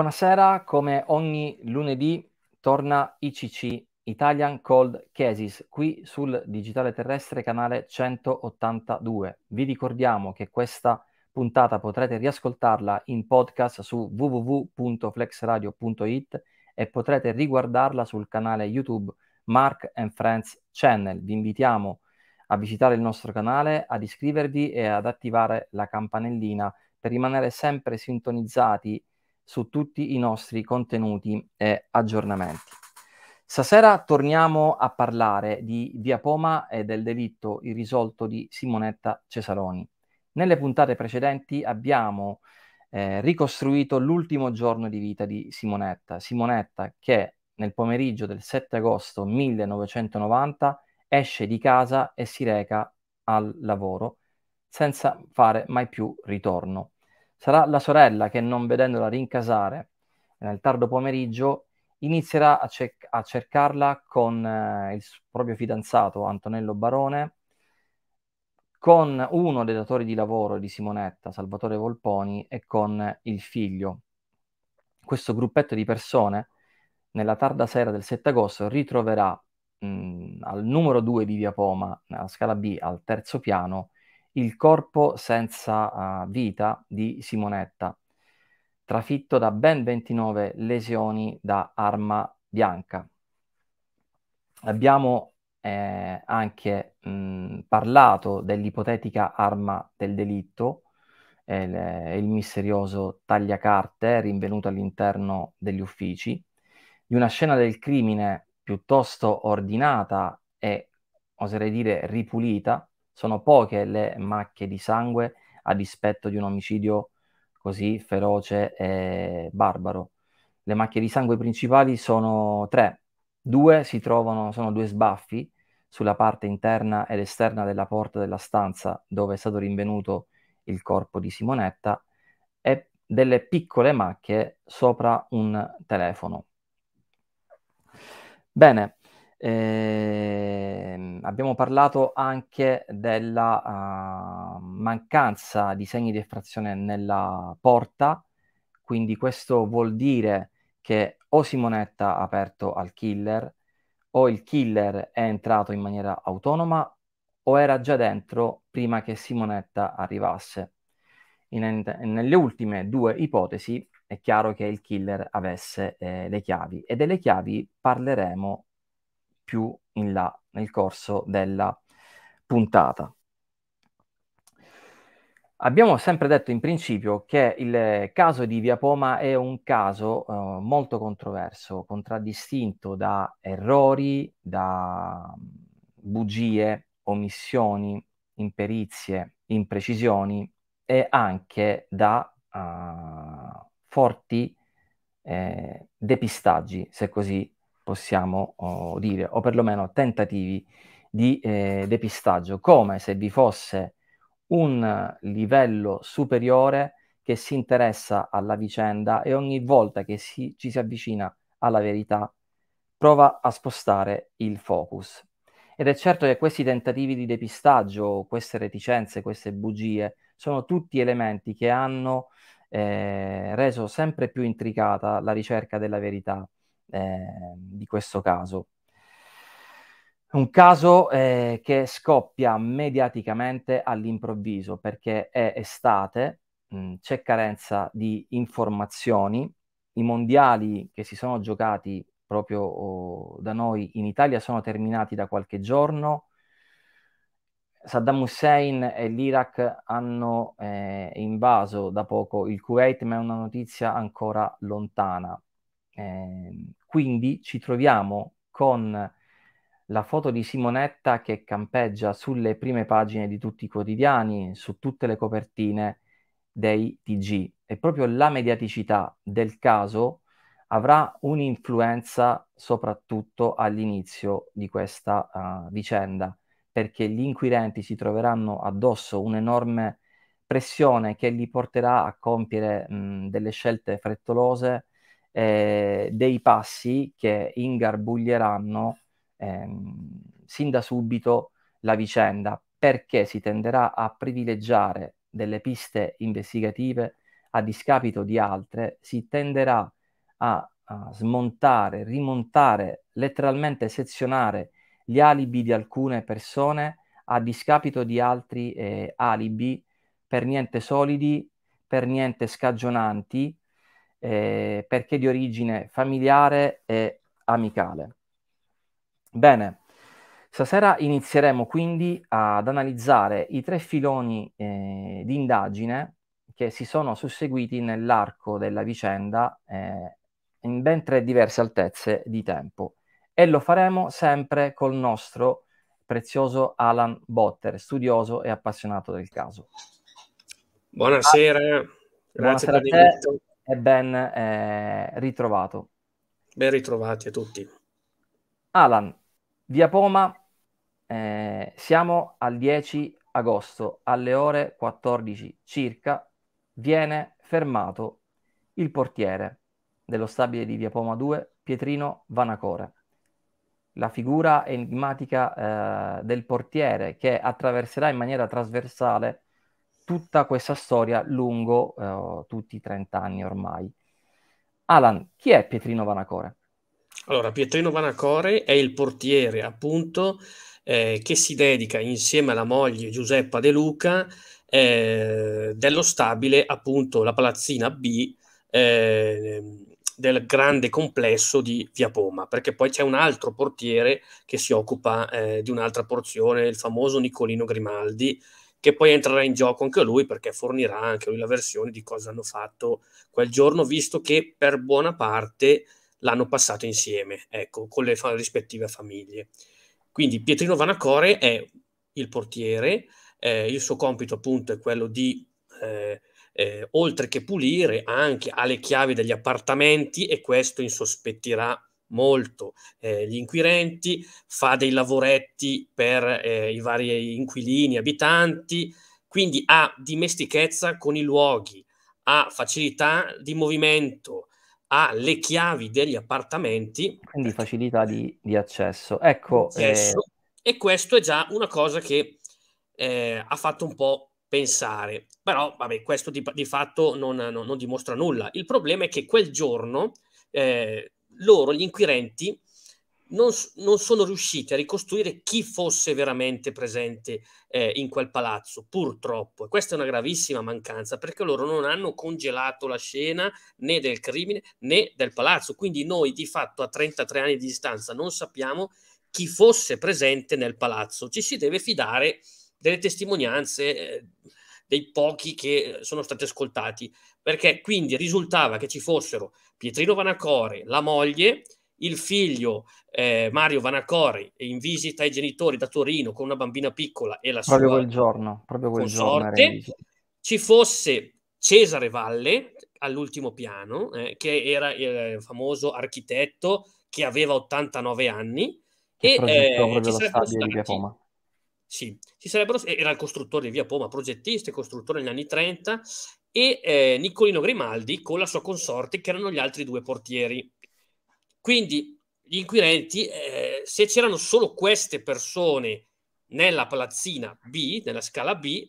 Buonasera, come ogni lunedì torna ICC Italian Cold Cases qui sul digitale terrestre canale 182. Vi ricordiamo che questa puntata potrete riascoltarla in podcast su www.flexradio.it e potrete riguardarla sul canale YouTube Mark and Friends Channel. Vi invitiamo a visitare il nostro canale, ad iscrivervi e ad attivare la campanellina per rimanere sempre sintonizzati su tutti i nostri contenuti e aggiornamenti. Stasera torniamo a parlare di Via Poma e del delitto irrisolto di Simonetta Cesaroni. Nelle puntate precedenti abbiamo eh, ricostruito l'ultimo giorno di vita di Simonetta. Simonetta che nel pomeriggio del 7 agosto 1990 esce di casa e si reca al lavoro senza fare mai più ritorno. Sarà la sorella che, non vedendola rincasare nel tardo pomeriggio, inizierà a, ce- a cercarla con eh, il proprio fidanzato Antonello Barone, con uno dei datori di lavoro di Simonetta, Salvatore Volponi, e con il figlio. Questo gruppetto di persone, nella tarda sera del 7 agosto, ritroverà mh, al numero 2 di Via Poma, nella scala B, al terzo piano, il corpo senza uh, vita di Simonetta, trafitto da ben 29 lesioni da arma bianca. Abbiamo eh, anche mh, parlato dell'ipotetica arma del delitto, eh, il misterioso tagliacarte rinvenuto all'interno degli uffici, di una scena del crimine piuttosto ordinata e oserei dire ripulita, sono poche le macchie di sangue a dispetto di un omicidio così feroce e barbaro. Le macchie di sangue principali sono tre. Due si trovano, sono due sbaffi sulla parte interna ed esterna della porta della stanza dove è stato rinvenuto il corpo di Simonetta e delle piccole macchie sopra un telefono. Bene, eh, abbiamo parlato anche della uh, mancanza di segni di effrazione nella porta, quindi questo vuol dire che o Simonetta ha aperto al killer, o il killer è entrato in maniera autonoma, o era già dentro prima che Simonetta arrivasse. In, in, nelle ultime due ipotesi è chiaro che il killer avesse eh, le chiavi e delle chiavi parleremo più in là nel corso della puntata. Abbiamo sempre detto in principio che il caso di Via Poma è un caso eh, molto controverso, contraddistinto da errori, da mm, bugie, omissioni, imperizie, imprecisioni e anche da uh, forti eh, depistaggi, se così possiamo oh, dire, o perlomeno tentativi di eh, depistaggio, come se vi fosse un livello superiore che si interessa alla vicenda e ogni volta che si, ci si avvicina alla verità prova a spostare il focus. Ed è certo che questi tentativi di depistaggio, queste reticenze, queste bugie, sono tutti elementi che hanno eh, reso sempre più intricata la ricerca della verità Ehm, di questo caso. Un caso eh, che scoppia mediaticamente all'improvviso perché è estate, mh, mm, c'è carenza di informazioni, i mondiali che si sono giocati proprio oh, da noi in Italia sono terminati da qualche giorno, Saddam Hussein e l'Iraq hanno eh, invaso da poco il Kuwait, ma è una notizia ancora lontana. Eh, quindi ci troviamo con la foto di Simonetta che campeggia sulle prime pagine di tutti i quotidiani, su tutte le copertine dei TG. E proprio la mediaticità del caso avrà un'influenza soprattutto all'inizio di questa uh, vicenda, perché gli inquirenti si troveranno addosso un'enorme pressione che li porterà a compiere mh, delle scelte frettolose eh, dei passi che ingarbuglieranno ehm, sin da subito la vicenda, perché si tenderà a privilegiare delle piste investigative a discapito di altre, si tenderà a, a smontare, rimontare, letteralmente sezionare gli alibi di alcune persone a discapito di altri eh, alibi per niente solidi, per niente scagionanti, eh, perché di origine familiare e amicale. Bene, stasera inizieremo quindi ad analizzare i tre filoni eh, di indagine che si sono susseguiti nell'arco della vicenda eh, in ben tre diverse altezze di tempo e lo faremo sempre col nostro prezioso Alan Botter, studioso e appassionato del caso. Buonasera, ah, grazie Buonasera per l'invito e ben eh, ritrovato. Ben ritrovati a tutti. Alan, via Poma, eh, siamo al 10 agosto alle ore 14 circa, viene fermato il portiere dello stabile di via Poma 2, Pietrino Vanacore. La figura enigmatica eh, del portiere che attraverserà in maniera trasversale tutta questa storia lungo eh, tutti i 30 anni ormai. Alan, chi è Pietrino Vanacore? Allora, Pietrino Vanacore è il portiere, appunto, eh, che si dedica insieme alla moglie Giuseppa De Luca eh, dello stabile, appunto, la palazzina B eh, del grande complesso di Via Poma, perché poi c'è un altro portiere che si occupa eh, di un'altra porzione, il famoso Nicolino Grimaldi, che poi entrerà in gioco anche lui perché fornirà anche lui la versione di cosa hanno fatto quel giorno, visto che per buona parte l'hanno passato insieme, ecco, con le rispettive famiglie. Quindi Pietrino Vanacore è il portiere, eh, il suo compito appunto è quello di, eh, eh, oltre che pulire, anche alle chiavi degli appartamenti e questo insospettirà molto eh, gli inquirenti, fa dei lavoretti per eh, i vari inquilini, abitanti, quindi ha dimestichezza con i luoghi, ha facilità di movimento, ha le chiavi degli appartamenti. Quindi facilità di, di accesso. Ecco, accesso. Eh... E questo è già una cosa che eh, ha fatto un po' pensare, però vabbè, questo di, di fatto non, non, non, dimostra nulla. Il problema è che quel giorno... Eh, loro, gli inquirenti, non, non, sono riusciti a ricostruire chi fosse veramente presente eh, in quel palazzo, purtroppo. E questa è una gravissima mancanza perché loro non hanno congelato la scena né del crimine né del palazzo. Quindi noi di fatto a 33 anni di distanza non sappiamo chi fosse presente nel palazzo. Ci si deve fidare delle testimonianze. Eh, dei pochi che sono stati ascoltati, perché quindi risultava che ci fossero Pietrino Vanacore, la moglie, il figlio eh, Mario Vanacore in visita ai genitori da Torino con una bambina piccola e la proprio sua quel giorno, proprio quel consorte, giorno ci fosse Cesare Valle all'ultimo piano, eh, che era il famoso architetto che aveva 89 anni che e eh, ci sarebbero stati, sì, ci sarebbero, era il costruttore di Via Poma, progettista e costruttore negli anni 30 e eh, Niccolino Grimaldi con la sua consorte che erano gli altri due portieri. Quindi gli inquirenti, eh, se c'erano solo queste persone nella palazzina B, nella scala B,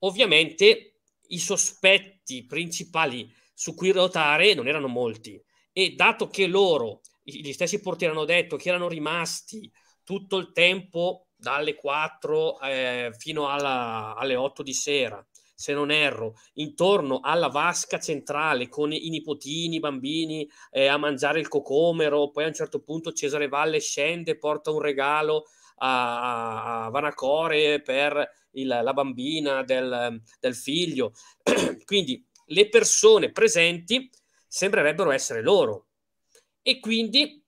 ovviamente i sospetti principali su cui ruotare non erano molti e dato che loro, gli stessi portieri hanno detto che erano rimasti tutto il tempo dalle 4 eh, fino alla, alle 8 di sera se non erro, intorno alla vasca centrale con i nipotini, i bambini eh, a mangiare il cocomero, poi a un certo punto Cesare Valle scende, porta un regalo a, a Vanacore per il, la bambina del, del figlio. quindi le persone presenti sembrerebbero essere loro e quindi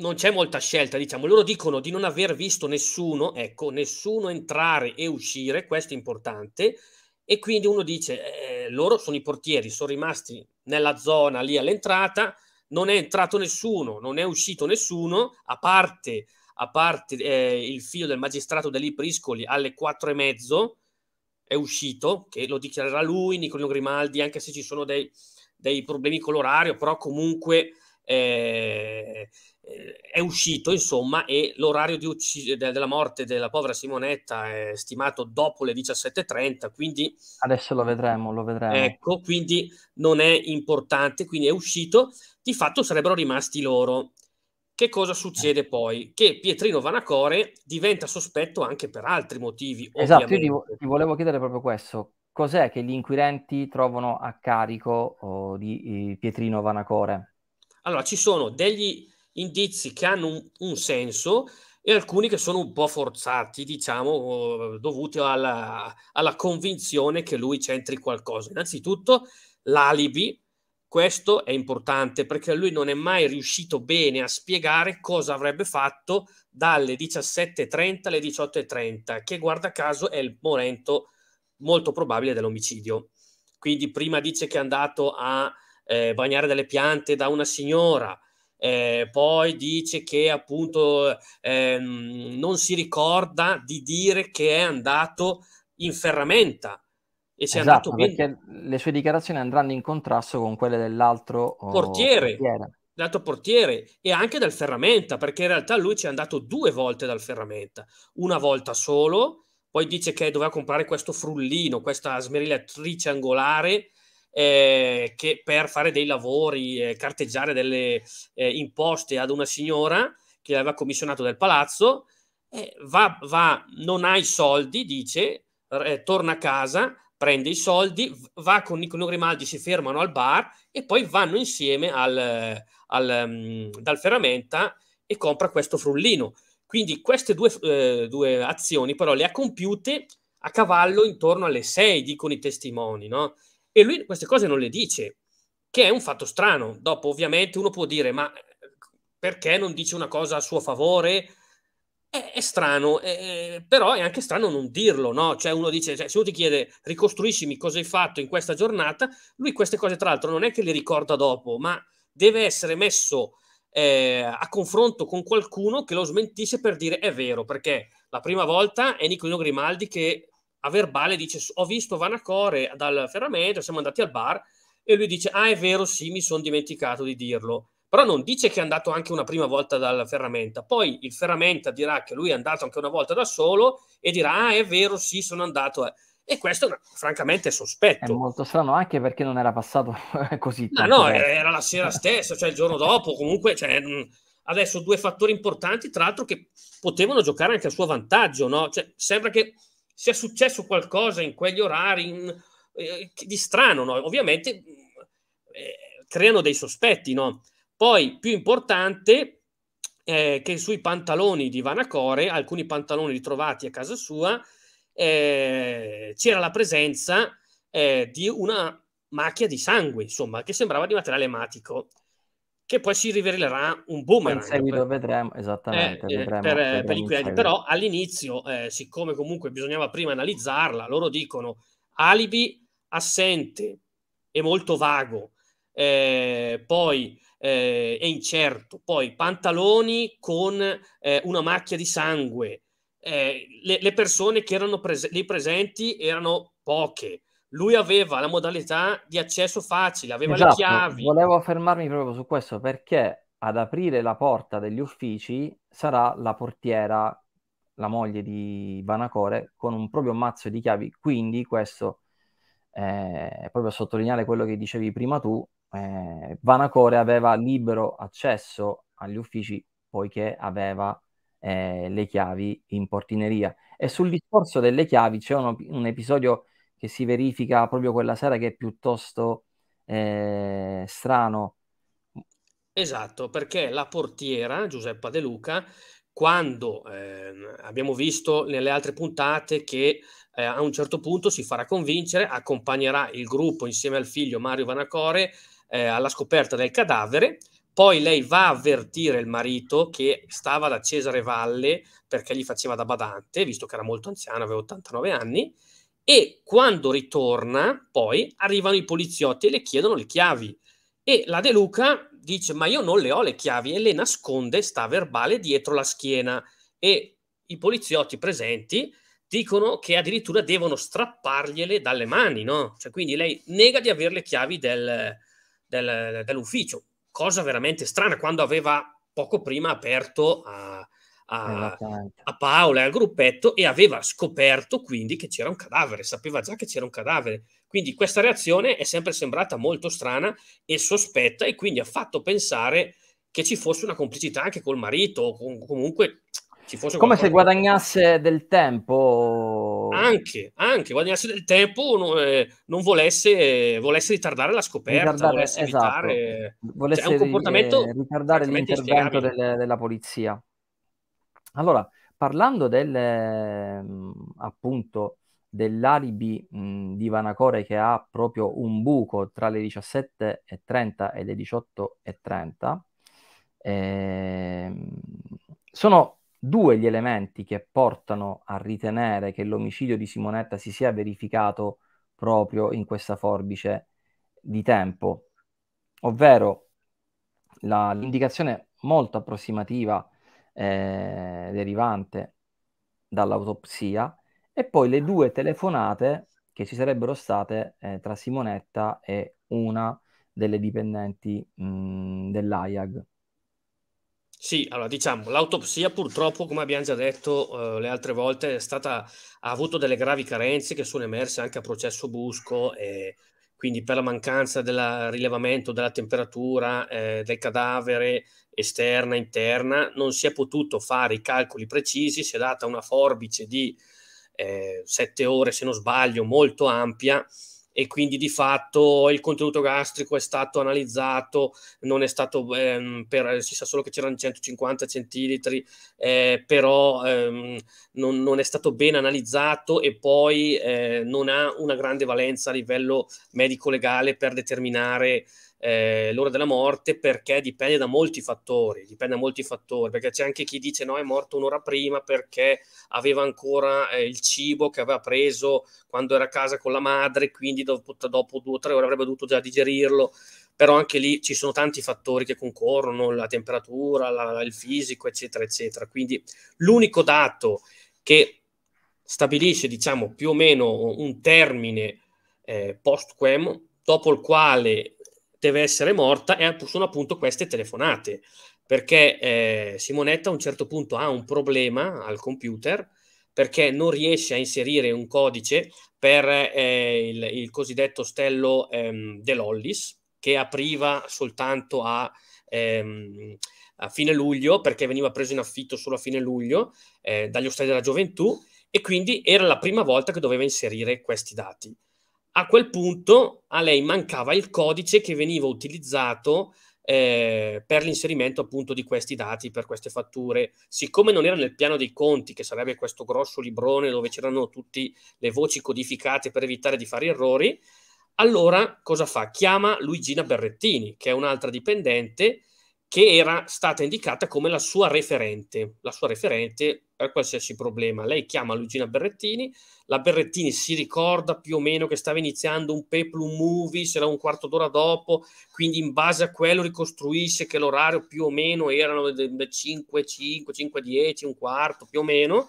non c'è molta scelta, diciamo, loro dicono di non aver visto nessuno, ecco, nessuno entrare e uscire, questo è importante, e quindi uno dice, eh, eh loro sono i portieri, sono rimasti nella zona lì all'entrata, non è entrato nessuno, non è uscito nessuno, a parte, a parte eh, il figlio del magistrato Delì Priscoli alle quattro e mezzo è uscito, che lo dichiarerà lui, Nicolino Grimaldi, anche se ci sono dei, dei problemi con l'orario, però comunque eh, è uscito, insomma, e l'orario di ucc- della morte della povera Simonetta è stimato dopo le 17.30, quindi... Adesso lo vedremo, lo vedremo. Ecco, quindi non è importante, quindi è uscito, di fatto sarebbero rimasti loro. Che cosa succede poi? Che Pietrino Vanacore diventa sospetto anche per altri motivi. Esatto, ovviamente. io ti, ti volevo chiedere proprio questo. Cos'è che gli inquirenti trovano a carico oh, di, di eh, Pietrino Vanacore? Allora, ci sono degli indizi che hanno un, un senso e alcuni che sono un po' forzati, diciamo, eh, dovuti alla, alla convinzione che lui c'entri qualcosa. Innanzitutto l'alibi, questo è importante perché lui non è mai riuscito bene a spiegare cosa avrebbe fatto dalle 17.30 alle 18.30, che guarda caso è il momento molto probabile dell'omicidio. Quindi prima dice che è andato a eh, bagnare delle piante da una signora, eh, poi dice che appunto ehm, non si ricorda di dire che è andato in ferramenta e si esatto, è andato bene. Perché le sue dichiarazioni andranno in contrasto con quelle dell'altro oh, portiere. portiere. Dato portiere e anche dal ferramenta, perché in realtà lui ci è andato due volte dal ferramenta, una volta solo, poi dice che doveva comprare questo frullino, questa smerigliatrice angolare eh, che per fare dei lavori, eh, carteggiare delle eh, imposte ad una signora che aveva commissionato del palazzo, eh, va, va, non ha i soldi, dice, eh, torna a casa, prende i soldi, va con Nicolò Grimaldi, si fermano al bar e poi vanno insieme al, al, um, dal Ferramenta e compra questo frullino. Quindi queste due, eh, due, azioni però le ha compiute a cavallo intorno alle 6, dicono i testimoni, no? E lui queste cose non le dice, che è un fatto strano. Dopo, ovviamente, uno può dire, ma perché non dice una cosa a suo favore? È, è strano, è, però è anche strano non dirlo, no? Cioè uno dice, cioè, se uno ti chiede ricostruiscimi cosa hai fatto in questa giornata, lui queste cose tra l'altro non è che le ricorda dopo, ma deve essere messo eh, a confronto con qualcuno che lo smentisce per dire è vero, perché la prima volta è Nicolino Grimaldi che a verbale dice ho visto Vanacore dal ferramento, siamo andati al bar e lui dice ah è vero sì mi sono dimenticato di dirlo però non dice che è andato anche una prima volta dal Ferramenta, poi il Ferramenta dirà che lui è andato anche una volta da solo e dirà ah è vero sì sono andato eh. e questo francamente è sospetto. È molto strano anche perché non era passato così. Ma no, no era la sera stessa, cioè il giorno dopo comunque cioè, mm, adesso due fattori importanti tra l'altro che potevano giocare anche a suo vantaggio, no? Cioè, sembra che sia successo qualcosa in quegli orari in, eh, di strano, no? ovviamente mm, eh, creano dei sospetti. No? Poi, più importante, eh, che sui pantaloni di Vanacore, alcuni pantaloni ritrovati a casa sua, eh, c'era la presenza eh, di una macchia di sangue, insomma, che sembrava di materiale ematico che poi si rivelerà un boomerang. In seguito per... vedremo, esattamente. Eh, eh vedremo, per, vedremo per, gli Però all'inizio, eh, siccome comunque bisognava prima analizzarla, loro dicono alibi assente e molto vago, eh, poi eh, è incerto, poi pantaloni con eh, una macchia di sangue, eh, le, le, persone che erano pres- lì presenti erano poche, lui aveva la modalità di accesso facile, aveva esatto. le chiavi. Volevo fermarmi proprio su questo perché ad aprire la porta degli uffici sarà la portiera, la moglie di Vanacore, con un proprio mazzo di chiavi. Quindi questo eh, proprio a sottolineare quello che dicevi prima tu, eh, Vanacore aveva libero accesso agli uffici poiché aveva eh, le chiavi in portineria. E sul discorso delle chiavi c'è un, un episodio che si verifica proprio quella sera che è piuttosto eh, strano. Esatto, perché la portiera Giuseppa De Luca, quando eh, abbiamo visto nelle altre puntate che eh, a un certo punto si farà convincere, accompagnerà il gruppo insieme al figlio Mario Vanacore eh, alla scoperta del cadavere, poi lei va a avvertire il marito che stava da Cesare Valle perché gli faceva da badante, visto che era molto anziano, aveva 89 anni, e quando ritorna, poi arrivano i poliziotti e le chiedono le chiavi. E la De Luca dice: Ma io non le ho le chiavi, e le nasconde, sta verbale dietro la schiena. E i poliziotti presenti dicono che addirittura devono strappargliele dalle mani, no? Cioè, quindi lei nega di avere le chiavi del, del, dell'ufficio, cosa veramente strana quando aveva poco prima aperto a. Uh, a, a, Paola e al gruppetto e aveva scoperto quindi che c'era un cadavere, sapeva già che c'era un cadavere. Quindi questa reazione è sempre sembrata molto strana e sospetta e quindi ha fatto pensare che ci fosse una complicità anche col marito o com- comunque ci fosse... Come se guadagnasse del tempo. Anche, anche, guadagnasse del tempo, non, eh, non volesse, eh, volesse, ritardare la scoperta, ritardare, volesse evitare... Esatto. Volesse cioè, un comportamento... Eh, ritardare l'intervento del, della polizia. Allora, parlando del, mhmm, appunto, dell'alibi mh, mhmm, di Vanacore che ha proprio un buco tra le 17.30 e le 18.30, eh, sono due gli elementi che portano a ritenere che l'omicidio di Simonetta si sia verificato proprio in questa forbice di tempo, ovvero la, l'indicazione molto approssimativa eh, derivante dall'autopsia e poi le due telefonate che ci sarebbero state eh, tra Simonetta e una delle dipendenti mh, mm, dell'AIAG. Sì, allora diciamo, l'autopsia purtroppo, come abbiamo già detto eh, le altre volte, è stata, ha avuto delle gravi carenze che sono emerse anche a processo Busco e quindi per la mancanza del rilevamento della temperatura eh, del cadavere esterna, interna, non si è potuto fare i calcoli precisi, si è data una forbice di eh, 7 ore se non sbaglio molto ampia e quindi di fatto il contenuto gastrico è stato analizzato, non è stato ehm, per, si sa solo che c'erano 150 centilitri, eh, però ehm, non, non, è stato ben analizzato e poi eh, non ha una grande valenza a livello medico-legale per determinare eh, l'ora della morte perché dipende da molti fattori, dipende da molti fattori, perché c'è anche chi dice no, è morto un'ora prima perché aveva ancora eh, il cibo che aveva preso quando era a casa con la madre, quindi dopo, dopo due o tre ore avrebbe dovuto già digerirlo. Però anche lì ci sono tanti fattori che concorrono, la temperatura, la, il fisico, eccetera, eccetera. Quindi l'unico dato che stabilisce, diciamo, più o meno un termine eh, post-quem, dopo il quale deve essere morta e sono appunto queste telefonate, perché eh, Simonetta a un certo punto ha un problema al computer perché non riesce a inserire un codice per eh, il, il, cosiddetto ostello ehm, dell'Ollis, che apriva soltanto a, ehm, a, fine luglio, perché veniva preso in affitto solo a fine luglio eh, dagli ostelli della gioventù, e quindi era la prima volta che doveva inserire questi dati a quel punto a lei mancava il codice che veniva utilizzato eh, per l'inserimento appunto di questi dati, per queste fatture. Siccome non era nel piano dei conti, che sarebbe questo grosso librone dove c'erano tutte le voci codificate per evitare di fare errori, allora cosa fa? Chiama Luigina Berrettini, che è un'altra dipendente, che era stata indicata come la sua referente, la sua referente per qualsiasi problema. Lei chiama Luigina Berrettini, la Berrettini si ricorda più o meno che stava iniziando un peplum movie, se era un quarto d'ora dopo, quindi in base a quello ricostruisce che l'orario più o meno erano le 5, 5, 5, 10, un quarto più o meno.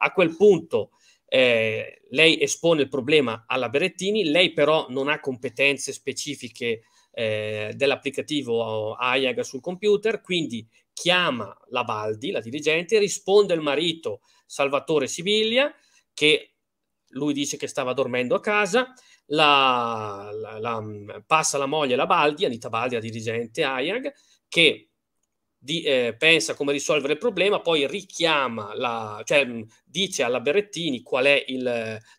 A quel punto eh, lei espone il problema alla Berrettini, lei però non ha competenze specifiche eh, dell'applicativo AIAG sul computer, quindi chiama la Baldi, la dirigente, risponde il marito Salvatore Sibiglia, che lui dice che stava dormendo a casa, la, la, la, mm, passa la moglie la Baldi, Anita Baldi, la dirigente AIAG, che di, eh, pensa come risolvere il problema, poi richiama, la, cioè dice alla Berrettini qual è il,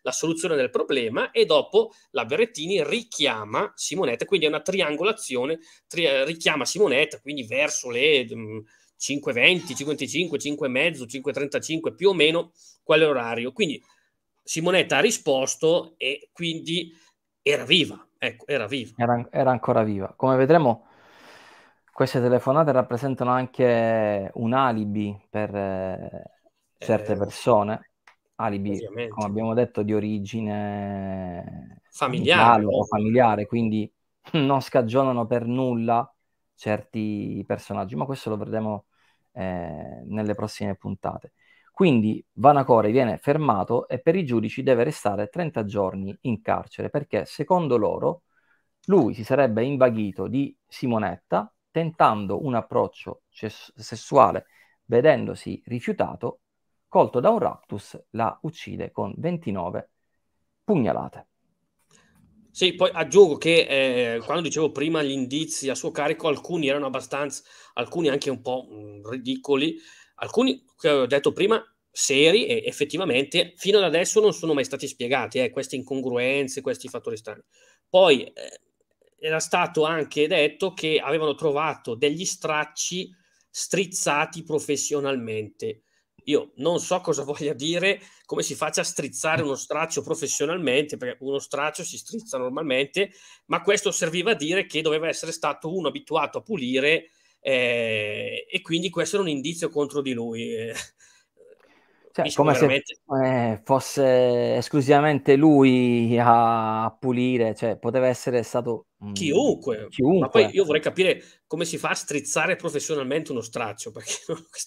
la soluzione del problema e dopo la Berrettini richiama Simonetta, quindi è una triangolazione, tri- eh, richiama Simonetta, quindi verso le mh, 5.20, 5.25, 5.30, 5.35, più o meno quell'orario. Quindi Simonetta ha risposto e quindi era viva, ecco, era viva. Era, era ancora viva. Come vedremo queste telefonate rappresentano anche un alibi per eh, certe eh, persone, alibi ovviamente. come abbiamo detto di origine familiare, o familiare quindi non scagionano per nulla certi personaggi, ma questo lo vedremo eh, nelle prossime puntate. Quindi Vanacore viene fermato e per i giudici deve restare 30 giorni in carcere perché secondo loro lui si sarebbe invaghito di Simonetta tentando un approccio ces- sessuale vedendosi rifiutato, colto da un raptus, la uccide con 29 pugnalate. Sì, poi aggiungo che eh, quando dicevo prima gli indizi a suo carico, alcuni erano abbastanza, alcuni anche un po' mm, ridicoli, alcuni, come ho detto prima, seri e effettivamente fino ad adesso non sono mai stati spiegati, eh, queste incongruenze, questi fattori strani. Poi eh, era stato anche detto che avevano trovato degli stracci strizzati professionalmente. Io non so cosa voglia dire, come si faccia a strizzare uno straccio professionalmente, perché uno straccio si strizza normalmente, ma questo serviva a dire che doveva essere stato uno abituato a pulire eh, e quindi questo era un indizio contro di lui. Eh, cioè, come se eh, fosse esclusivamente lui a pulire, cioè poteva essere stato mh, mm, chiunque. chiunque. Ma poi io vorrei capire come si fa a strizzare professionalmente uno straccio, perché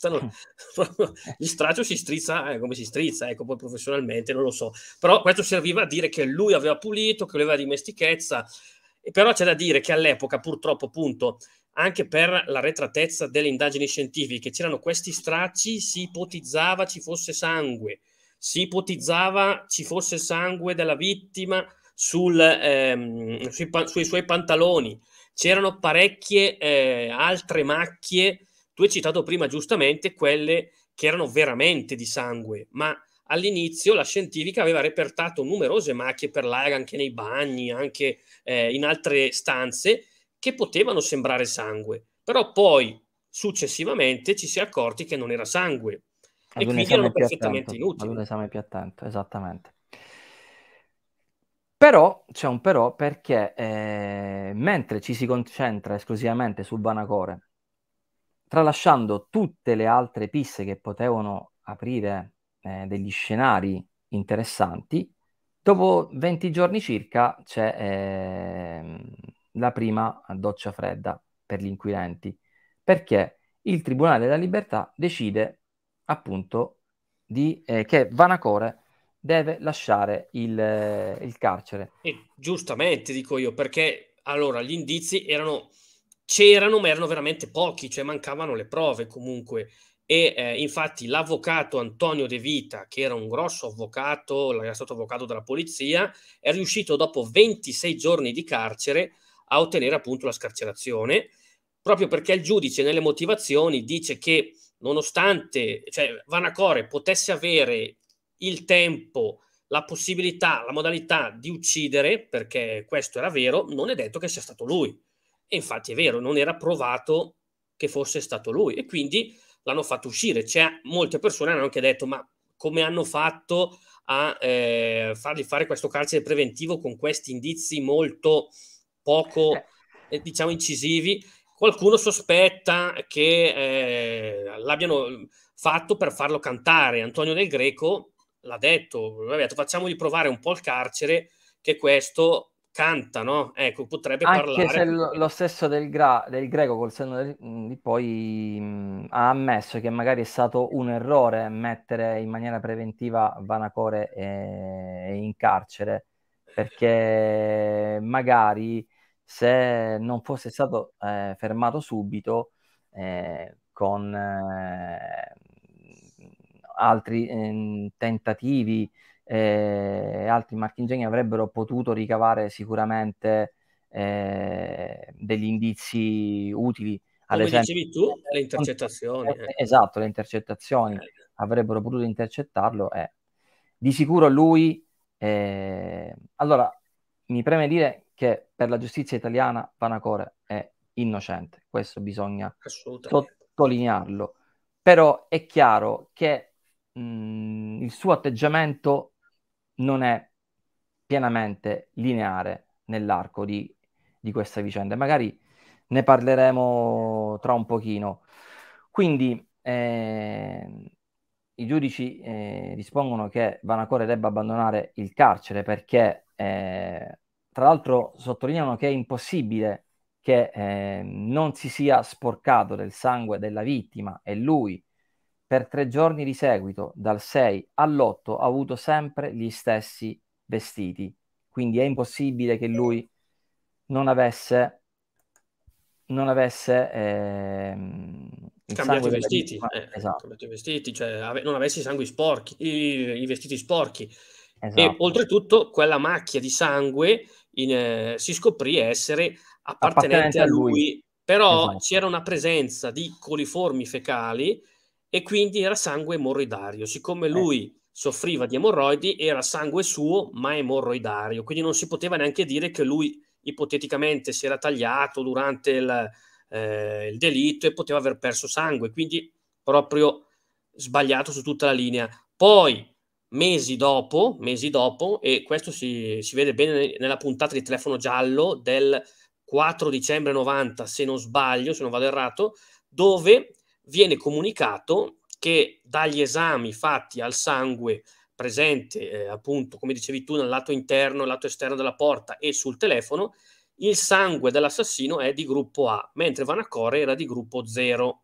non... il straccio si strizza eh, come si strizza, ecco, poi professionalmente non lo so. Però questo serviva a dire che lui aveva pulito, che aveva dimestichezza, però c'è da dire che all'epoca purtroppo appunto anche per la retratezza delle indagini scientifiche. C'erano questi stracci, si ipotizzava ci fosse sangue, si ipotizzava ci fosse sangue della vittima sul, ehm, sui, sui, suoi pantaloni, c'erano parecchie eh, altre macchie, tu hai citato prima giustamente quelle che erano veramente di sangue, ma all'inizio la scientifica aveva repertato numerose macchie per l'aria anche nei bagni, anche eh, in altre stanze, che potevano sembrare sangue, però poi successivamente ci si è accorti che non era sangue ad e quindi erano perfettamente attento, inutili. Ad un esame più attento, esattamente. Però c'è un però perché eh, mentre ci si concentra esclusivamente sul Vanacore, tralasciando tutte le altre piste che potevano aprire eh, degli scenari interessanti, dopo 20 giorni circa c'è eh, la prima doccia fredda per gli inquirenti, perché il Tribunale della Libertà decide appunto di, eh, che Vanacore deve lasciare il, eh, il carcere. E giustamente dico io, perché allora gli indizi erano, c'erano, ma erano veramente pochi, cioè mancavano le prove comunque. E eh, infatti l'avvocato Antonio De Vita, che era un grosso avvocato, era stato avvocato della polizia, è riuscito dopo 26 giorni di carcere a ottenere appunto la scarcerazione, proprio perché il giudice nelle motivazioni dice che nonostante cioè, Vanacore potesse avere il tempo, la possibilità, la modalità di uccidere, perché questo era vero, non è detto che sia stato lui. E infatti è vero, non era provato che fosse stato lui e quindi l'hanno fatto uscire. Cioè, molte persone hanno anche detto, ma come hanno fatto a eh, fargli fare questo carcere preventivo con questi indizi molto poco, eh. eh, diciamo, incisivi. Qualcuno sospetta che eh, l'abbiano mm, fatto per farlo cantare. Antonio Del Greco l'ha detto, l'ha detto facciamogli provare un po' il carcere che questo canta, no? Ecco, potrebbe Anche parlare. Se lo, lo stesso del, gra- del, greco col senno mm, di poi mh, mm, ha ammesso che magari è stato un errore mettere in maniera preventiva Vanacore eh, in carcere, perché magari se non fosse stato eh, fermato subito eh, con eh, altri ehm, tentativi e eh, altri marchingegni avrebbero potuto ricavare sicuramente eh, degli indizi utili. Ad Come esempio, dicevi tu, le intercettazioni. Eh, ecco. Esatto, le intercettazioni avrebbero potuto intercettarlo. di sicuro lui... allora, mi preme dire che per la giustizia italiana Vanacore è innocente, questo bisogna sottolinearlo. Però è chiaro che mh, mm, il suo atteggiamento non è pienamente lineare nell'arco di, di questa vicenda. Magari ne parleremo tra un pochino. Quindi eh, i giudici eh, dispongono che Vanacore debba abbandonare il carcere perché eh, tra l'altro sottolineano che è impossibile che eh, non si sia sporcato del sangue della vittima e lui per tre giorni di seguito, dal 6 all'8, ha avuto sempre gli stessi vestiti. Quindi è impossibile che lui non avesse, non avesse eh, cambiato i vestiti. Eh, esatto. vestiti, cioè ave- non avesse i, sangui sporchi, i, i vestiti sporchi. Esatto. E oltretutto quella macchia di sangue in, eh, si scoprì essere appartenente, appartenente a lui. lui. Però esatto. c'era una presenza di coliformi fecali e quindi era sangue emorroidario. Siccome eh. lui soffriva di emorroidi, era sangue suo ma emorroidario, quindi non si poteva neanche dire che lui ipoteticamente si era tagliato durante il, eh, il delitto e poteva aver perso sangue, quindi proprio sbagliato su tutta la linea. Poi mesi dopo, mesi dopo e questo si, si vede bene nella puntata di telefono giallo del 4 dicembre 90, se non sbaglio, se non vado errato, dove viene comunicato che dagli esami fatti al sangue presente, eh, appunto, come dicevi tu, nel lato interno e lato esterno della porta e sul telefono, il sangue dell'assassino è di gruppo A, mentre Vanacore era di gruppo 0.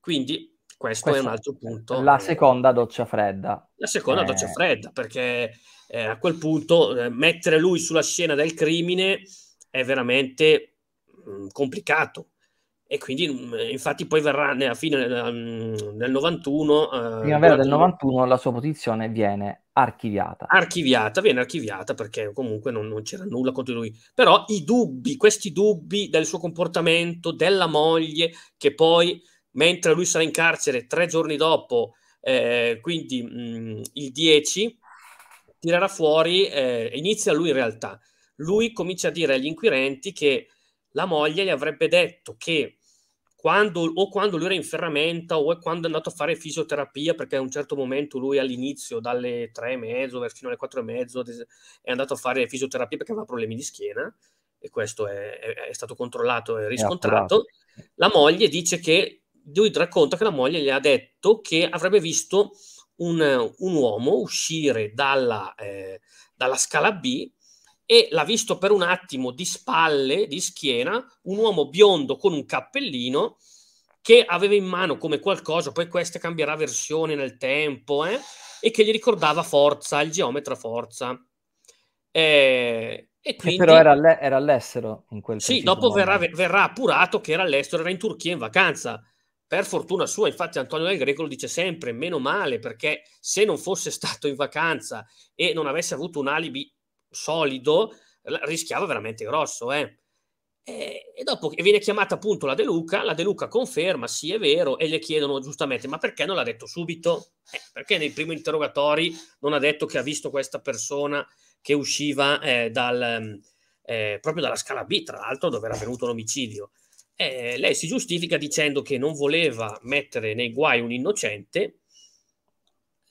Quindi questo, questo è un altro punto. La seconda doccia fredda. La seconda eh... doccia fredda, perché eh, a quel punto eh, mettere lui sulla scena del crimine è veramente mh, mm, complicato. E quindi, mh, mm, infatti, poi verrà alla fine mh, del 91. Primavera del 91 la sua posizione viene archiviata. Archiviata, viene archiviata perché comunque non, non c'era nulla contro lui. Però i dubbi, questi dubbi del suo comportamento, della moglie, che poi mentre lui sarà in carcere tre giorni dopo, eh, quindi mh, mm, il 10, tirerà fuori, eh, inizia lui in realtà, lui comincia a dire agli inquirenti che la moglie gli avrebbe detto che quando, o quando lui era in ferramenta o quando è andato a fare fisioterapia, perché a un certo momento lui all'inizio, dalle tre e mezzo fino alle quattro e mezzo, è andato a fare fisioterapia perché aveva problemi di schiena e questo è, è, è stato controllato e riscontrato. La moglie dice che Duid racconta che la moglie gli ha detto che avrebbe visto un, un uomo uscire dalla, eh, dalla scala B e l'ha visto per un attimo di spalle, di schiena, un uomo biondo con un cappellino che aveva in mano come qualcosa, poi questa cambierà versione nel tempo, eh, e che gli ricordava Forza, il geometra Forza. Eh, e quindi, che però era, alle, era, all'estero in quel caso. Sì, dopo verrà, verrà, appurato che era all'estero, era in Turchia in vacanza. Per fortuna sua, infatti Antonio Del Greco lo dice sempre, meno male, perché se non fosse stato in vacanza e non avesse avuto un alibi solido, rischiava veramente grosso. Eh. E, e dopo viene chiamata appunto la De Luca, la De Luca conferma, sì è vero, e le chiedono giustamente, ma perché non l'ha detto subito? Eh, perché nei primi interrogatori non ha detto che ha visto questa persona che usciva eh, dal, mm, eh, proprio dalla Scala B, tra l'altro, dove era avvenuto l'omicidio eh, lei si giustifica dicendo che non voleva mettere nei guai un innocente,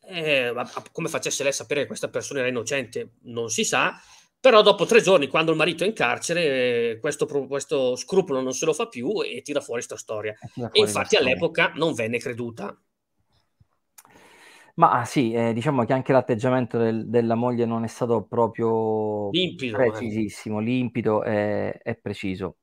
eh, come facesse lei sapere che questa persona era innocente non si sa, però dopo tre giorni, quando il marito è in carcere, questo, questo scrupolo non se lo fa più e tira fuori questa storia. Fuori e infatti all'epoca storia. non venne creduta. Ma ah, sì, eh, diciamo che anche l'atteggiamento del, della moglie non è stato proprio limpido, eh. precisissimo, eh. limpido e preciso.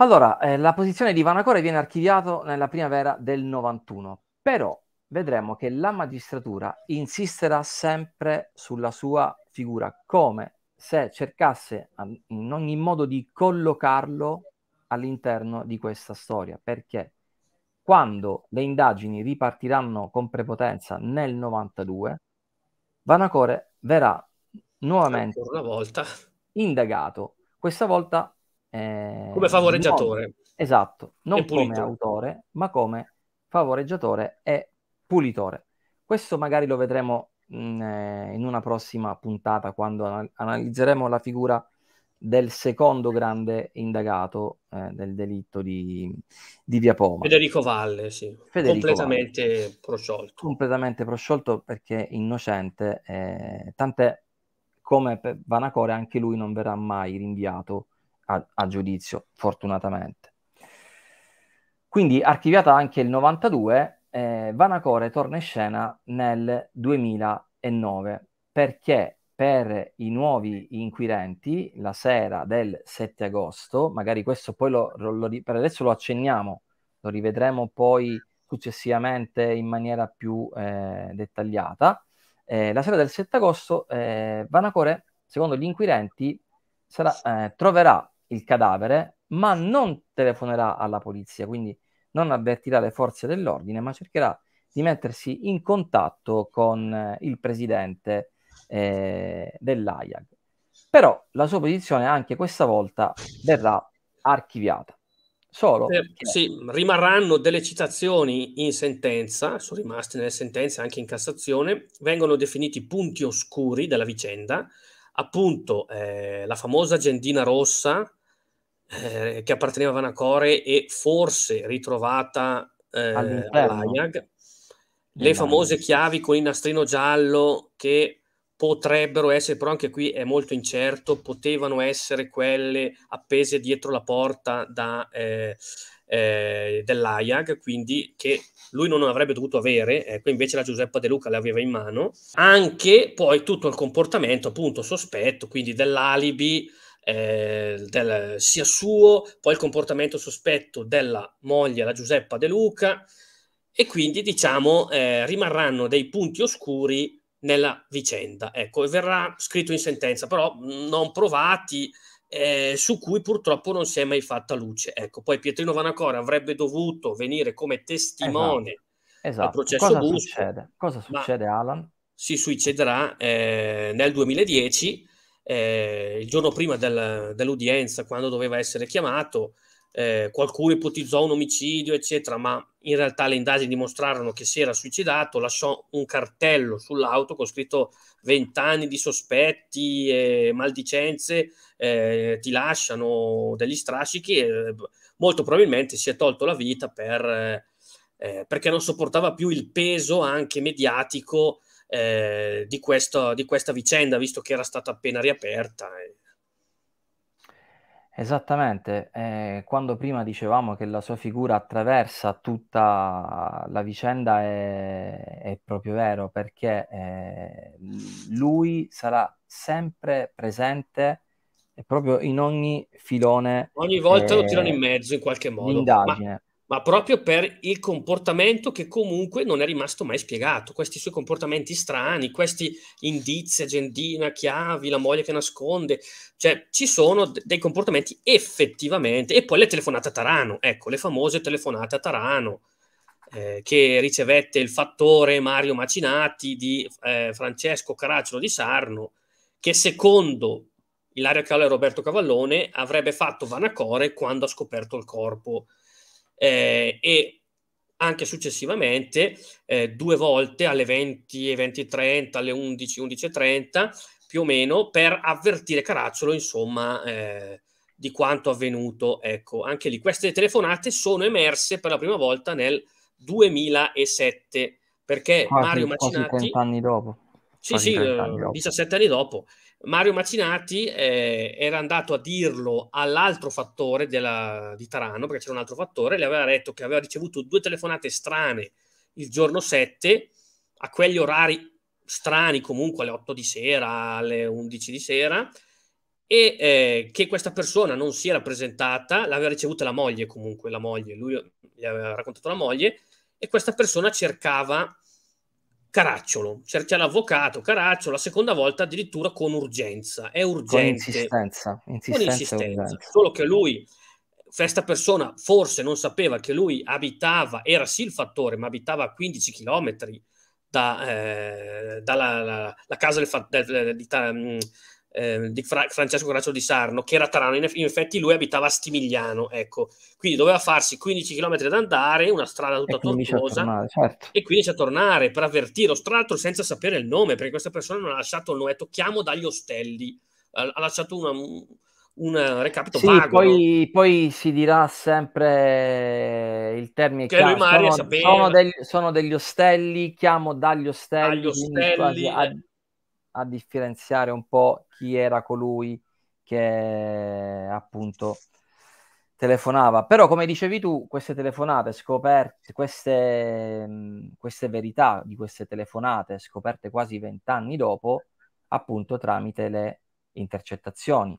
Allora, eh, la posizione di Vanacore viene archiviata nella primavera del 91, però vedremo che la magistratura insisterà sempre sulla sua figura, come se cercasse in ogni modo di collocarlo all'interno di questa storia, perché quando le indagini ripartiranno con prepotenza nel 92, Vanacore verrà nuovamente indagato, questa volta eh, come favoreggiatore. Non, esatto, non come autore, ma come favoreggiatore e pulitore. Questo magari lo vedremo in, mm, eh, in una prossima puntata quando anal- analizzeremo la figura del secondo grande indagato eh, del delitto di, di Via Poma. Federico Valle, sì. Federico completamente Valle. prosciolto. Completamente prosciolto perché innocente, eh, tant'è come Vanacore anche lui non verrà mai rinviato a, a giudizio, fortunatamente. Quindi archiviata anche il 92, eh, Vanacore torna in scena nel 2009 perché per i nuovi inquirenti la sera del 7 agosto, magari questo poi lo, lo, per adesso lo accenniamo, lo rivedremo poi successivamente in maniera più eh, dettagliata, eh, la sera del 7 agosto eh, Vanacore, secondo gli inquirenti, sarà, eh, troverà il cadavere, ma non telefonerà alla polizia, quindi non avvertirà le forze dell'ordine, ma cercherà di mettersi in contatto con eh, il presidente eh, dell'AIAG. Però la sua posizione anche questa volta verrà archiviata. Solo eh, sì, rimarranno delle citazioni in sentenza, sono rimaste nelle sentenze anche in Cassazione, vengono definiti punti oscuri della vicenda, appunto eh, la famosa agendina rossa eh, che apparteneva a Vanacore e forse ritrovata eh, all'Ajax, le famose chiavi con il nastrino giallo che potrebbero essere, però anche qui è molto incerto, potevano essere quelle appese dietro la porta da, eh, eh, dell'Ajax, quindi che lui non avrebbe dovuto avere, ecco, invece la Giuseppa De Luca le aveva in mano. Anche poi tutto il comportamento, appunto, sospetto, quindi dell'alibi eh, del, sia suo, poi il comportamento sospetto della moglie, la Giuseppa De Luca, e quindi diciamo eh, rimarranno dei punti oscuri nella vicenda. Ecco, e verrà scritto in sentenza, però non provati, eh, su cui purtroppo non si è mai fatta luce. Ecco, poi Pietrino Vanacore avrebbe dovuto venire come testimone esatto. al esatto. processo Cosa Busco, succede? Cosa succede, Alan? Si suiciderà eh, nel 2010 eh, il giorno prima del, dell'udienza, quando doveva essere chiamato, eh, qualcuno ipotizzò un omicidio, eccetera, ma in realtà le indagini dimostrarono che si era suicidato, lasciò un cartello sull'auto con scritto 20 anni di sospetti e maldicenze, eh, ti lasciano degli strascichi e eh, molto probabilmente si è tolto la vita per, eh, eh perché non sopportava più il peso anche mediatico eh, di, questo, di, questa vicenda, visto che era stata appena riaperta. Esattamente, eh, quando prima dicevamo che la sua figura attraversa tutta la vicenda è, è proprio vero, perché eh, lui sarà sempre presente proprio in ogni filone. Ogni volta lo tirano eh, in mezzo in qualche modo. Indagine. Ma ma proprio per il comportamento che comunque non è rimasto mai spiegato, questi suoi comportamenti strani, questi indizi, agendina, chiavi, la moglie che nasconde, cioè ci sono d- dei comportamenti effettivamente, e poi le telefonate a Tarano, ecco, le famose telefonate a Tarano, eh, che ricevette il fattore Mario Macinati di eh, Francesco Caracciolo di Sarno, che secondo Ilario Calo e Roberto Cavallone avrebbe fatto Vanacore quando ha scoperto il corpo eh, e anche successivamente eh, due volte alle 20 e 20.30, alle 11, 11.30 più o meno per avvertire Caracciolo insomma eh, di quanto avvenuto. Ecco, anche lì queste telefonate sono emerse per la prima volta nel 2007 perché quasi, Mario Macinati... Quasi 30 anni dopo. Sì, quasi sì, eh, anni dopo. 17 anni dopo. Mario Macinati eh, era andato a dirlo all'altro fattore della, di Tarano, perché c'era un altro fattore, le aveva detto che aveva ricevuto due telefonate strane il giorno 7, a quegli orari strani comunque alle 8 di sera, alle 11 di sera, e eh, che questa persona non si era presentata, l'aveva ricevuta la moglie comunque, la moglie, lui gli aveva raccontato la moglie, e questa persona cercava Caracciolo, cerca l'avvocato Caracciolo, la seconda volta addirittura con urgenza, è urgente. Con insistenza, insistenza, con insistenza. Solo che lui, questa persona forse non sapeva che lui abitava, era sì il fattore, ma abitava a 15 km da, eh, dalla la, la casa del, del, del, mm, eh, di Fra- Francesco Graccio di Sarno, che era tarano, in, eff- in, effetti lui abitava a Stimigliano, ecco, quindi doveva farsi 15 km ad andare, una strada tutta tortuosa, certo. e 15 c'è a tornare per avvertirlo, tra l'altro senza sapere il nome, perché questa persona non ha lasciato il nome, chiamo dagli ostelli, ha, ha lasciato una, un recapito sì, vago. Poi, no? poi, si dirà sempre il termine che chiaro, sono, sono, degli, sono, degli, ostelli, chiamo dagli ostelli, ostelli a, a differenziare un po' chi era colui che appunto telefonava. Però, come dicevi tu, queste telefonate scoperte, queste, queste verità di queste telefonate scoperte quasi vent'anni dopo, appunto tramite le intercettazioni.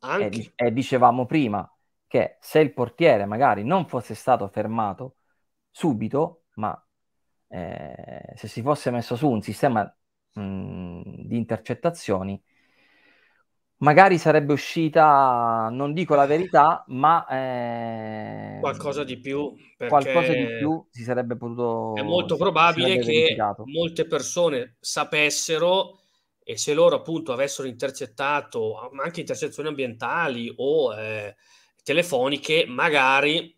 E, e, dicevamo prima che se il portiere magari non fosse stato fermato subito, ma eh, se si fosse messo su un sistema di intercettazioni, magari sarebbe uscita, non dico la verità, ma eh, qualcosa di più. Qualcosa di più si sarebbe potuto. È molto probabile che molte persone sapessero e se loro appunto avessero intercettato anche intercettazioni ambientali o eh, telefoniche, magari.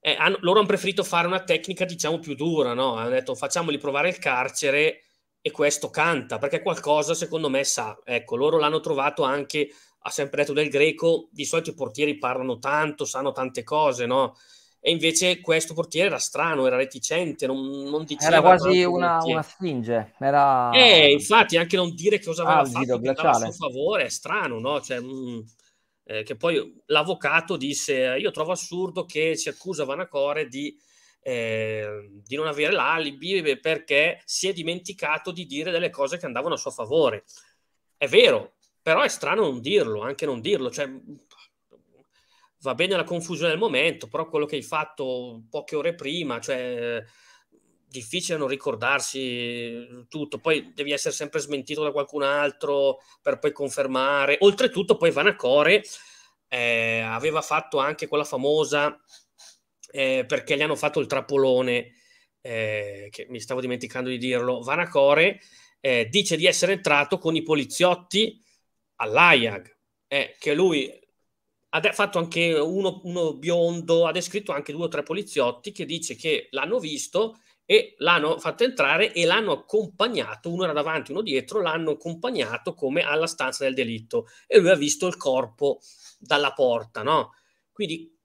Eh, hanno, loro hanno preferito fare una tecnica diciamo più dura, no? Hanno detto facciamoli provare il carcere e questo canta, perché qualcosa secondo me sa. Ecco, loro l'hanno trovato anche, ha sempre detto del greco, di solito i portieri parlano tanto, sanno tante cose, no? E invece questo portiere era strano, era reticente, non, non diceva... Era quasi una, una sfinge, era... Eh, infatti anche non dire cosa aveva Algido, fatto a suo favore è strano, no? Cioè, mh, mm, eh, che poi l'avvocato disse, io trovo assurdo che si accusa Vanacore di eh, di non avere l'alibi perché si è dimenticato di dire delle cose che andavano a suo favore. È vero, però è strano non dirlo, anche non dirlo, cioè, va bene la confusione del momento, però quello che hai fatto poche ore prima, cioè difficile non ricordarsi tutto, poi devi essere sempre smentito da qualcun altro per poi confermare. Oltretutto poi Vanacore eh, aveva fatto anche quella famosa eh, perché gli hanno fatto il trappolone, eh, che mi stavo dimenticando di dirlo, Vanacore eh, dice di essere entrato con i poliziotti all'AIAG, eh, che lui ha fatto anche uno, uno biondo, ha descritto anche due o tre poliziotti che dice che l'hanno visto e l'hanno fatto entrare e l'hanno accompagnato, uno era davanti, uno dietro, l'hanno accompagnato come alla stanza del delitto e lui ha visto il corpo dalla porta, no? Quindi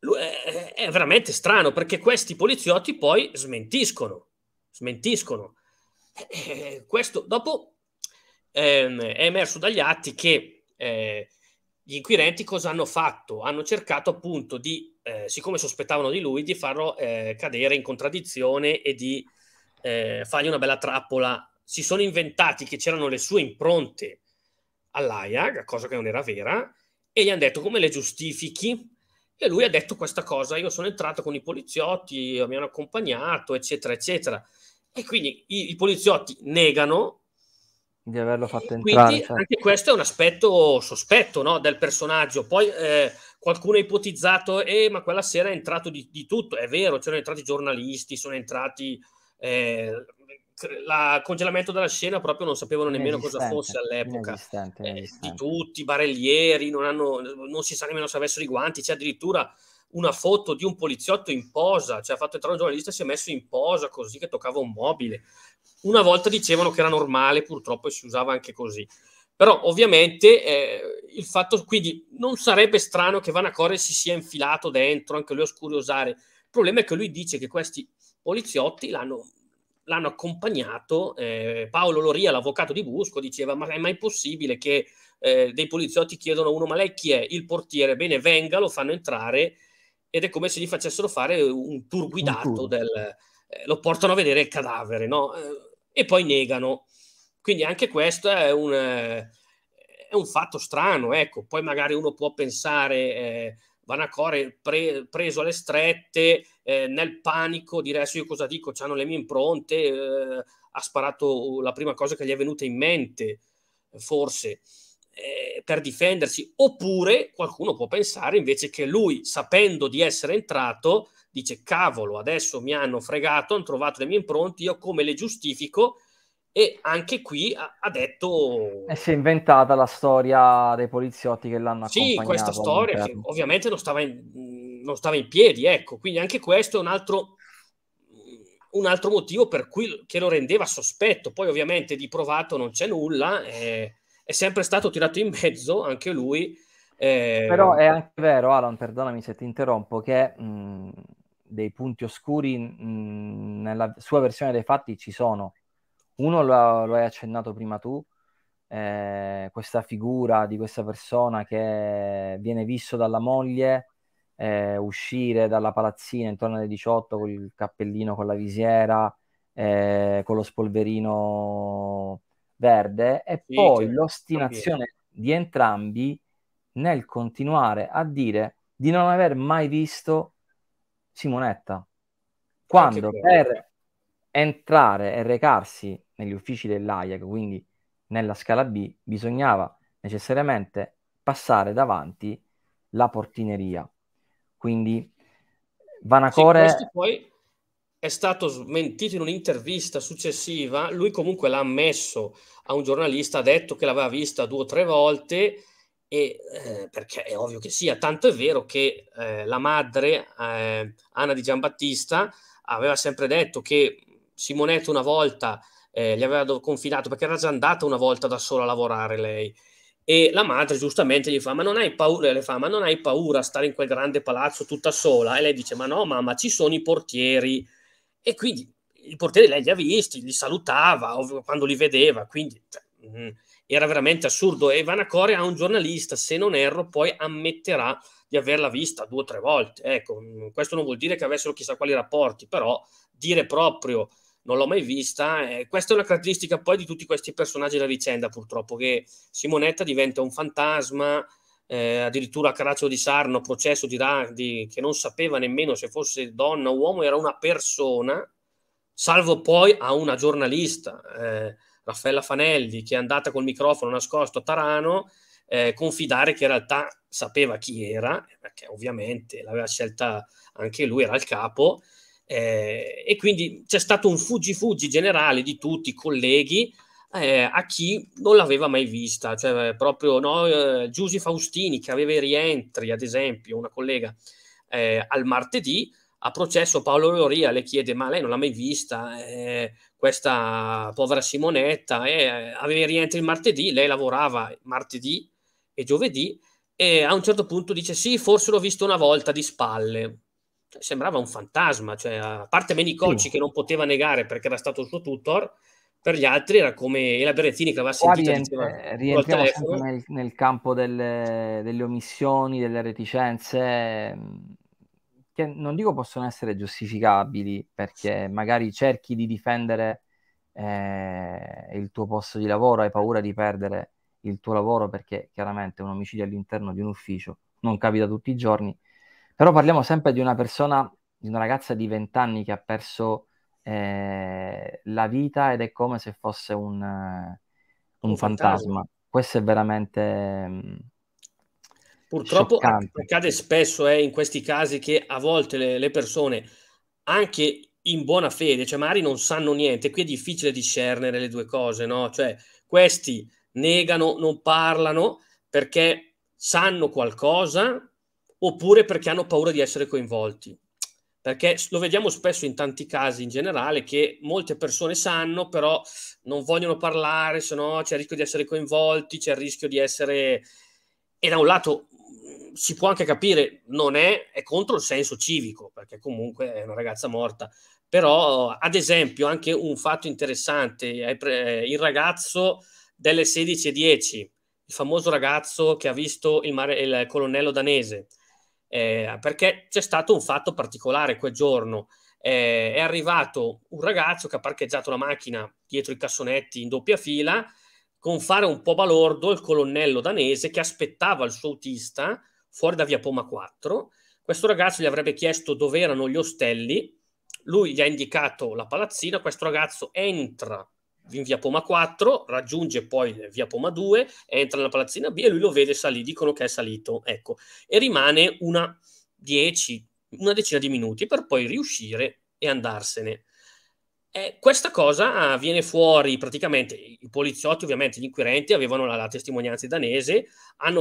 eh, eh, è veramente strano perché questi poliziotti poi smentiscono, smentiscono. Eh, questo dopo ehm, è emerso dagli atti che gli inquirenti cosa hanno fatto? Hanno cercato appunto di, siccome sospettavano di lui, di farlo cadere in contraddizione e di fargli una bella trappola. Si sono inventati che c'erano le sue impronte all'AIA, cosa che non era vera, e gli hanno detto come le giustifichi? E lui ha detto questa cosa, io sono entrato con i poliziotti, mi hanno accompagnato, eccetera, eccetera. E quindi i, i poliziotti negano di averlo fatto entrare. Quindi certo. cioè. anche questo è un aspetto sospetto no, del personaggio. Poi eh, qualcuno ha ipotizzato, eh, ma quella sera è entrato di, di tutto. È vero, c'erano entrati giornalisti, sono entrati eh, il congelamento della scena proprio non sapevano nemmeno cosa fosse all'epoca. Inesistente, inesistente. Eh, di tutti, i barellieri, non, hanno, non, si sa nemmeno se avessero i guanti, c'è addirittura una foto di un poliziotto in posa, cioè ha fatto entrare un giornalista e si è messo in posa così che toccava un mobile. Una volta dicevano che era normale, purtroppo e si usava anche così. Però ovviamente eh, il fatto, quindi non sarebbe strano che Vanacore si sia infilato dentro, anche lui a scuriosare. Il problema è che lui dice che questi poliziotti l'hanno l'hanno accompagnato. Eh, Paolo Loria, l'avvocato di Busco, diceva: Ma è mai possibile che eh, dei poliziotti chiedano a uno: Ma lei chi è? Il portiere? Bene, venga, lo fanno entrare ed è come se gli facessero fare un tour guidato, un Del, eh, lo portano a vedere il cadavere, no? Eh, e poi negano. Quindi anche questo è un, eh, è un fatto strano, ecco. Poi magari uno può pensare. Eh, Vanacore pre, preso alle strette, eh, nel panico dire adesso io cosa dico, hanno le mie impronte, eh, ha sparato la prima cosa che gli è venuta in mente, forse, eh, per difendersi. Oppure qualcuno può pensare invece che lui, sapendo di essere entrato, dice cavolo, adesso mi hanno fregato, hanno trovato le mie impronte, io come le giustifico? E anche qui ha, detto... E eh, si è inventata la storia dei poliziotti che l'hanno sì, accompagnato. Sì, questa storia ovviamente non stava in, non stava in piedi, ecco, quindi anche questo è un altro, un altro motivo per cui lo rendeva sospetto, poi ovviamente di provato non c'è nulla, eh, è sempre stato tirato in mezzo anche lui. Eh... Però è anche vero, Alan, perdonami se ti interrompo, che mh, dei punti oscuri mh, nella sua versione dei fatti ci sono. Uno lo, lo hai accennato prima tu, eh, questa figura di questa persona che viene visto dalla moglie eh, uscire dalla palazzina intorno alle 18 con il cappellino con la visiera, eh, con lo spolverino verde e sì, poi certo. l'ostinazione di entrambi nel continuare a dire di non aver mai visto Simonetta. Quando per entrare e recarsi negli uffici dell'AIAC, quindi nella scala B, bisognava necessariamente passare davanti la portineria. Quindi Vanacore... Sì, poi è stato smentito in un'intervista successiva, lui comunque l'ha ammesso a un giornalista, ha detto che l'aveva vista due o tre volte, e, eh, perché è ovvio che sia, tanto è vero che eh, la madre, eh, Anna di Giambattista, aveva sempre detto che Simonetto una volta eh, gli aveva confidato, perché era già andata una volta da sola a lavorare lei, e la madre giustamente gli fa ma non hai paura, le fa ma non hai paura a stare in quel grande palazzo tutta sola e lei dice ma no mamma ci sono i portieri e quindi i portieri lei li ha visti, li salutava quando li vedeva quindi cioè, mm, era veramente assurdo e Vanacore a un giornalista se non erro poi ammetterà di averla vista due o tre volte. Ecco, mm, questo non vuol dire che avessero chissà quali rapporti, però dire proprio non l'ho mai vista. Eh, questa è una caratteristica poi di tutti questi personaggi della vicenda, purtroppo, che Simonetta diventa un fantasma, eh, addirittura Caraccio di Sarno, processo di, di che non sapeva nemmeno se fosse donna o uomo, era una persona, salvo poi a una giornalista, eh, Raffaella Fanelli, che è andata col microfono nascosto a Tarano, eh, confidare che in realtà sapeva chi era, eh, perché ovviamente l'aveva scelta anche lui, era il capo, eh, e quindi c'è stato un fuggi fuggi generale di tutti i colleghi eh, a chi non l'aveva mai vista, cioè eh, proprio no, eh, Giusy Faustini che aveva i rientri, ad esempio, una collega eh, al martedì a processo Paolo Loria le chiede ma lei non l'ha mai vista eh, questa povera Simonetta eh, aveva i rientri il martedì, lei lavorava martedì e giovedì e a un certo punto dice sì forse l'ho vista una volta di spalle cioè, sembrava un fantasma, cioè, a parte Menicocci sì. che non poteva negare perché era stato il suo tutor, per gli altri era come la Berezzini che aveva sentito rientri- diceva, eh, rientriamo sempre nel, nel campo delle, delle, omissioni, delle reticenze mm, che non dico possono essere giustificabili perché magari cerchi di difendere eh, il tuo posto di lavoro, hai paura di perdere il tuo lavoro perché chiaramente un omicidio all'interno di un ufficio non capita tutti i giorni però parliamo sempre di una persona, di una ragazza di 20 anni che ha perso eh, la vita ed è come se fosse un, eh, un, un fantasma. fantasma. Questo è veramente... Mm, Purtroppo scioccante. accade spesso eh, in questi casi che a volte le, le persone, anche in buona fede, cioè magari non sanno niente, qui è difficile discernere le due cose, no? Cioè questi negano, non parlano perché sanno qualcosa, oppure perché hanno paura di essere coinvolti. Perché lo vediamo spesso in tanti casi in generale che molte persone sanno, però non vogliono parlare, se no c'è il rischio di essere coinvolti, c'è il rischio di essere... E da un lato mm, si può anche capire, non è, è contro il senso civico, perché comunque è una ragazza morta. Però, ad esempio, anche un fatto interessante, il ragazzo delle 16.10, il famoso ragazzo che ha visto il, mare, il colonnello danese, eh, perché c'è stato un fatto particolare quel giorno. Eh, è arrivato un ragazzo che ha parcheggiato la macchina dietro i cassonetti in doppia fila, con fare un po' balordo il colonnello danese che aspettava il suo autista fuori da via Poma 4. Questo ragazzo gli avrebbe chiesto dove erano gli ostelli, lui gli ha indicato la palazzina, questo ragazzo entra in via Poma 4, raggiunge poi eh, via Poma 2, entra nella palazzina B e lui lo vede salire, dicono che è salito, ecco, e rimane una, dieci, una decina di minuti per poi riuscire e andarsene. Eh, questa cosa ah, viene fuori praticamente, i poliziotti ovviamente, gli inquirenti avevano la, la testimonianza danese,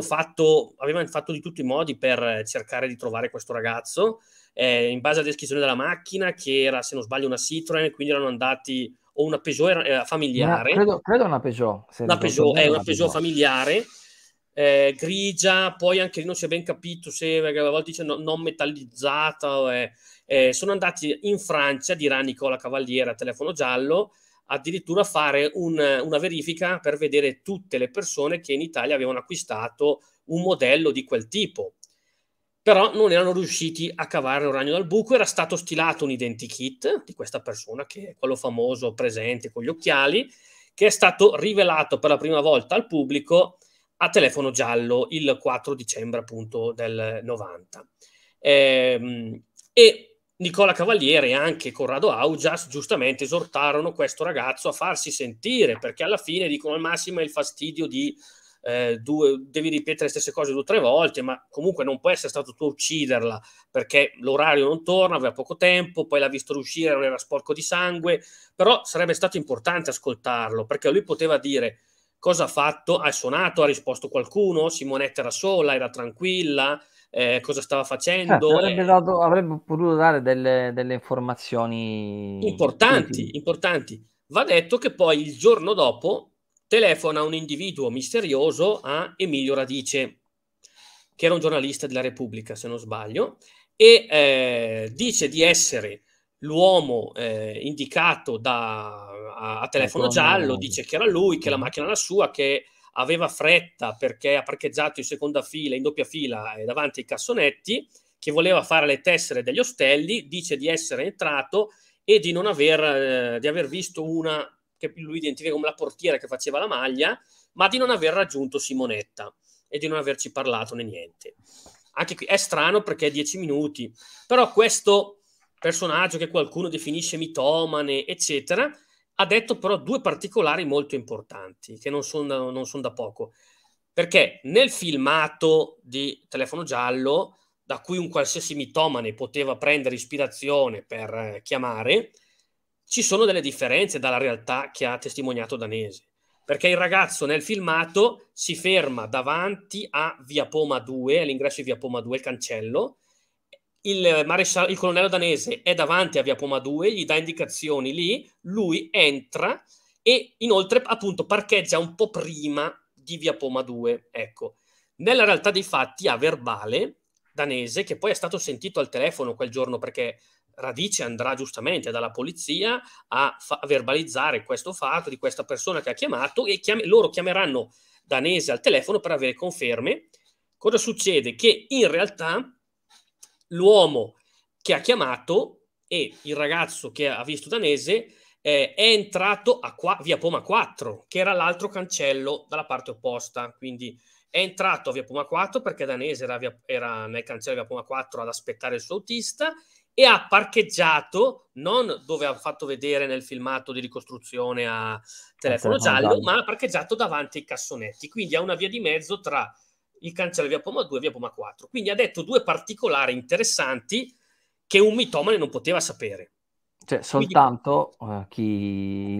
fatto, avevano fatto di tutti i modi per eh, cercare di trovare questo ragazzo, eh, in base alla descrizione della macchina che era se non sbaglio una Citroen, quindi erano andati o una Peugeot eh, familiare. credo, credo, una Peugeot. Una Peugeot è una, una Peugeot, Peugeot familiare. Eh, grigia, poi anche lì non si è ben capito se a volte dice no, non metallizzata. Eh, eh, sono andati in Francia, dirà Nicola Cavaliera, telefono giallo, addirittura a fare un, una verifica per vedere tutte le persone che in Italia avevano acquistato un modello di quel tipo però non erano riusciti a cavare un ragno dal buco, era stato stilato un identikit di questa persona, che è quello famoso presente con gli occhiali, che è stato rivelato per la prima volta al pubblico a telefono giallo il 4 dicembre appunto del 90. Ehm, e Nicola Cavaliere e anche Corrado Augias giustamente esortarono questo ragazzo a farsi sentire perché alla fine dicono al massimo è il fastidio di eh, due, devi ripetere le stesse cose due o tre volte, ma comunque non può essere stato tu a ucciderla perché l'orario non torna, aveva poco tempo, poi l'ha visto riuscire, non era sporco di sangue, però sarebbe stato importante ascoltarlo perché lui poteva dire cosa ha fatto, ha suonato, ha risposto qualcuno, Simonetta era sola, era tranquilla, eh, cosa stava facendo. Certo, avrebbe, eh. dato, avrebbe, potuto dare delle, delle informazioni importanti, importanti. Va detto che poi il giorno dopo telefona un individuo misterioso a Emilio Radice, che era un giornalista della Repubblica, se non sbaglio, e eh, dice di essere l'uomo eh, indicato da, a, a telefono ecco, giallo, dice che era lui, che la macchina era sua, che aveva fretta perché ha parcheggiato in seconda fila, in doppia fila eh, davanti ai cassonetti, che voleva fare le tessere degli ostelli, dice di essere entrato e di non aver, eh, di aver visto una che lui identifica come la portiera che faceva la maglia, ma di non aver raggiunto Simonetta e di non averci parlato né niente. Anche qui è strano perché è 10 minuti, però questo personaggio che qualcuno definisce mitomane, eccetera, ha detto però due particolari molto importanti che non sono son da poco. Perché nel filmato di Telefono Giallo, da cui un qualsiasi mitomane poteva prendere ispirazione per eh, chiamare, ci sono delle differenze dalla realtà che ha testimoniato Danese, perché il ragazzo nel filmato si ferma davanti a Via Poma 2, all'ingresso di Via Poma 2, il cancello, il, maresciallo, il colonnello danese è davanti a Via Poma 2, gli dà indicazioni lì, lui entra e inoltre appunto parcheggia un po' prima di Via Poma 2, ecco. Nella realtà dei fatti a verbale danese, che poi è stato sentito al telefono quel giorno perché Radice andrà giustamente dalla polizia a, fa- a verbalizzare questo fatto di questa persona che ha chiamato e chiam- loro chiameranno Danese al telefono per avere conferme. Cosa succede? Che in realtà l'uomo che ha chiamato e il ragazzo che ha visto Danese eh, è entrato a qua- via Poma 4, che era l'altro cancello dalla parte opposta. Quindi è entrato a via Poma 4 perché Danese era, via- era nel cancello via Poma 4 ad aspettare il suo autista e ha parcheggiato non dove hanno fatto vedere nel filmato di ricostruzione a telefono giallo, ma ha parcheggiato davanti ai cassonetti, quindi ha una via di mezzo tra il cancello via Poma 2 e via Poma 4. Quindi ha detto due particolari interessanti che un mitomane non poteva sapere. Cioè, soltanto Quindi, eh,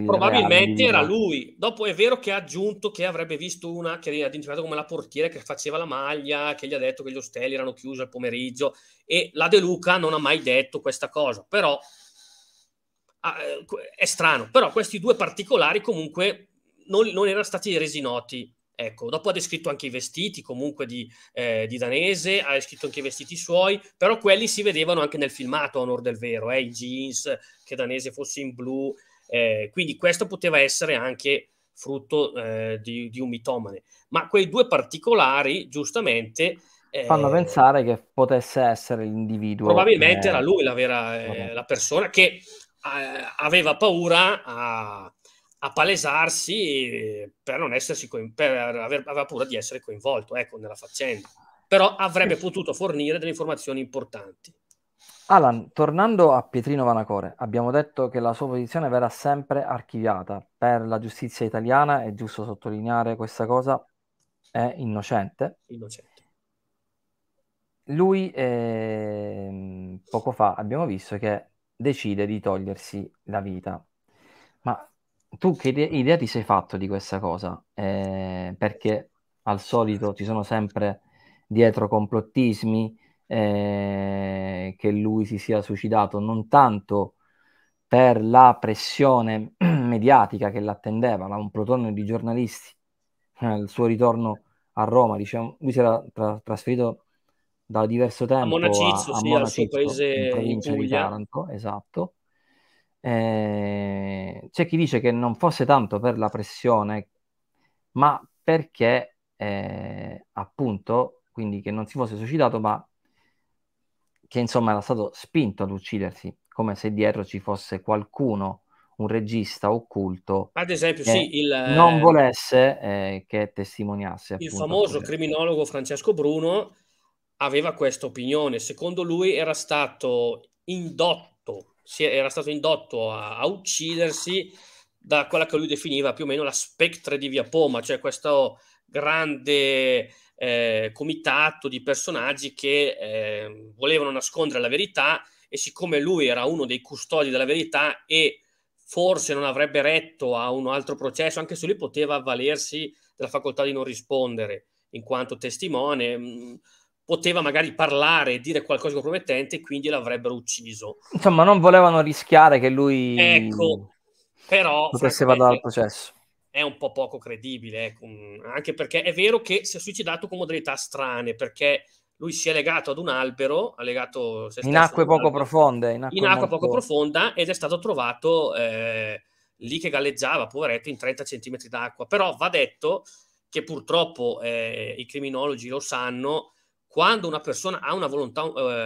chi... Probabilmente era lui. Dopo è vero che ha aggiunto che avrebbe visto una che ha identificato come la portiera che faceva la maglia, che gli ha detto che gli ostelli erano chiusi al pomeriggio e la De Luca non ha mai detto questa cosa, però ah, eh, è strano. Però questi due particolari comunque non, non erano stati resi noti Ecco, dopo ha descritto anche i vestiti comunque di, eh, di, danese, ha descritto anche i vestiti suoi, però quelli si vedevano anche nel filmato a onore del vero, eh, i jeans, che danese fosse in blu, eh, quindi questo poteva essere anche frutto eh, di, di, un mitomane. Ma quei due particolari, giustamente... Eh, Fanno pensare che potesse essere l'individuo. Probabilmente che... era lui la vera eh, la persona che aveva paura a a palesarsi per non essersi coin- per aver, aveva paura di essere coinvolto ecco, nella faccenda. Però avrebbe potuto fornire delle informazioni importanti. Alan, tornando a Pietrino Vanacore, abbiamo detto che la sua posizione verrà sempre archiviata. Per la giustizia italiana, è giusto sottolineare questa cosa, è innocente. Innocente. Lui eh, poco fa abbiamo visto che decide di togliersi la vita tu che idea, idea ti sei fatto di questa cosa? Eh, perché al solito ci sono sempre dietro complottismi eh, che lui si sia suicidato, non tanto per la pressione mediatica che l'attendeva, ma un plotone di giornalisti, eh, il suo ritorno a Roma, diciamo, lui si era tra- trasferito da diverso tempo a Monacizio, a, a sì, al suo paese in, in Puglia. Taranto, esatto eh, c'è chi dice che non fosse tanto per la pressione, ma perché eh, appunto, quindi che non si fosse suicidato, ma che insomma era stato spinto ad uccidersi, come se dietro ci fosse qualcuno, un regista occulto, ad esempio, sì, il, non eh, volesse eh, che testimoniasse. il famoso criminologo Francesco Bruno aveva questa opinione, secondo lui era stato indotto era stato indotto a, a, uccidersi da quella che lui definiva più o meno la spectre di Via Poma, cioè questo grande eh, comitato di personaggi che eh, volevano nascondere la verità e siccome lui era uno dei custodi della verità e forse non avrebbe retto a un altro processo, anche se lui poteva avvalersi della facoltà di non rispondere in quanto testimone. Mh, mm, poteva magari parlare e dire qualcosa di compromettente e quindi l'avrebbero ucciso. Insomma, non volevano rischiare che lui ecco, però, potesse ecco, vada dal processo. È un po' poco credibile, ecco. anche perché è vero che si è suicidato con modalità strane, perché lui si è legato ad un albero, ha legato in acque poco albero, profonde, in acqua, in acqua poco profonda ed è stato trovato eh, lì che galleggiava, poveretto, in 30 cm d'acqua. Però va detto che purtroppo eh, i criminologi lo sanno, quando una persona ha una volontà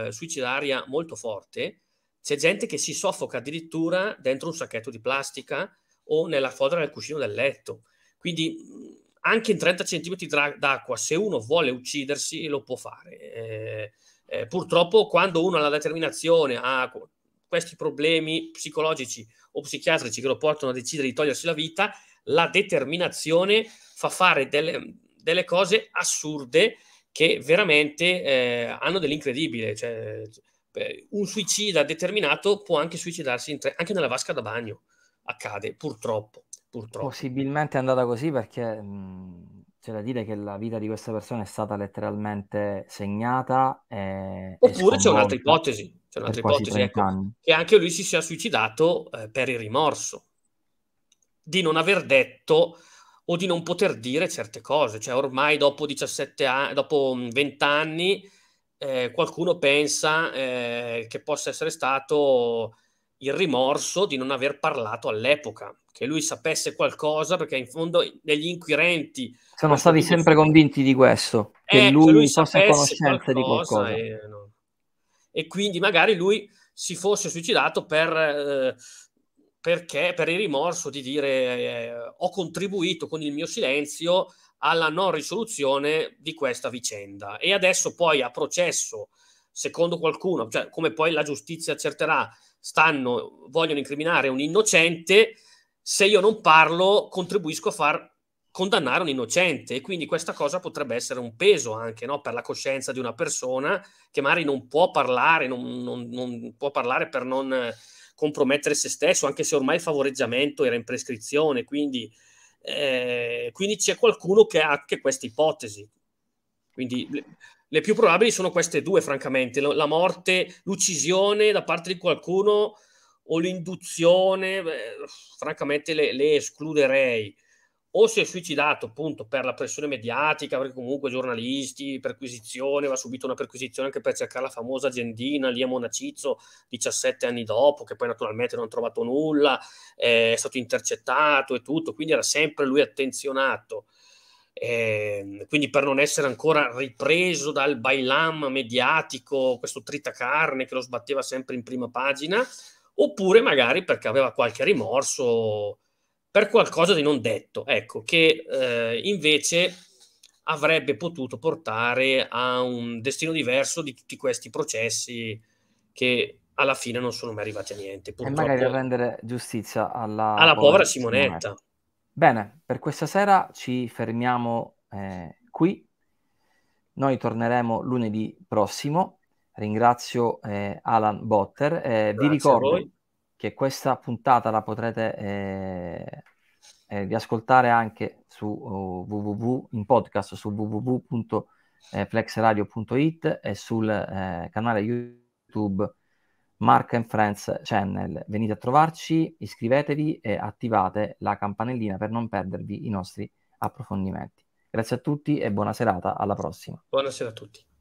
eh, suicidaria molto forte, c'è gente che si soffoca addirittura dentro un sacchetto di plastica o nella fodera del cuscino del letto. Quindi mm, anche in 30 cm d'acqua, se uno vuole uccidersi, lo può fare. Eh, eh, purtroppo quando uno ha la determinazione, ha questi problemi psicologici o psichiatrici che lo portano a decidere di togliersi la vita, la determinazione fa fare delle, delle cose assurde che veramente eh, hanno dell'incredibile. Cioè, un suicida determinato può anche suicidarsi tre, anche nella vasca da bagno. Accade, purtroppo. purtroppo. Possibilmente è andata così perché mh, c'è da dire che la vita di questa persona è stata letteralmente segnata. E, Oppure e c'è un'altra ipotesi, c'è un'altra ipotesi ecco, che anche lui si sia suicidato eh, per il rimorso di non aver detto o di non poter dire certe cose. Cioè, ormai dopo 17 anni, dopo 20 mhmm, anni, eh, qualcuno pensa eh, che possa essere stato il rimorso di non aver parlato all'epoca, che lui sapesse qualcosa, perché in fondo degli inquirenti... Sono stati sempre convinti di questo, che eh, lui, cioè, lui fosse a conoscenza di qualcosa. E, no. e, quindi magari lui si fosse suicidato per eh, perché per il rimorso di dire eh, ho contribuito con il mio silenzio alla non risoluzione di questa vicenda e adesso poi a processo secondo qualcuno cioè come poi la giustizia accerterà stanno vogliono incriminare un innocente se io non parlo contribuisco a far condannare un innocente e quindi questa cosa potrebbe essere un peso anche no? per la coscienza di una persona che magari non può parlare non, non, non può parlare per non compromettere se stesso, anche se ormai il favoreggiamento era in prescrizione, quindi, eh, quindi c'è qualcuno che ha anche questa ipotesi. Quindi le, le, più probabili sono queste due, francamente, la, la morte, l'uccisione da parte di qualcuno o l'induzione, beh, francamente le, le escluderei o si è suicidato appunto per la pressione mediatica, perché comunque giornalisti, perquisizione, va subito una perquisizione anche per cercare la famosa agendina lì a Monacizzo 17 anni dopo, che poi naturalmente non ha trovato nulla, eh, è stato intercettato e tutto, quindi era sempre lui attenzionato. Eh, quindi per non essere ancora ripreso dal bailam mediatico, questo tritacarne che lo sbatteva sempre in prima pagina, oppure magari perché aveva qualche rimorso per qualcosa di non detto, ecco, che eh, invece avrebbe potuto portare a un destino diverso di tutti questi processi che alla fine non sono mai arrivati a niente. Purtroppo, e magari a rendere giustizia alla, alla povera, povera Simonetta. Simonetta. Bene, per questa sera ci fermiamo eh, qui. Noi torneremo lunedì prossimo. Ringrazio eh, Alan Botter. Eh, vi ricordo che questa puntata la potrete eh, eh, riascoltare anche su uh, www, in podcast su www.flexradio.it eh, e sul eh, canale YouTube Mark and Friends Channel. Venite a trovarci, iscrivetevi e attivate la campanellina per non perdervi i nostri approfondimenti. Grazie a tutti e buona serata, alla prossima. Buonasera a tutti.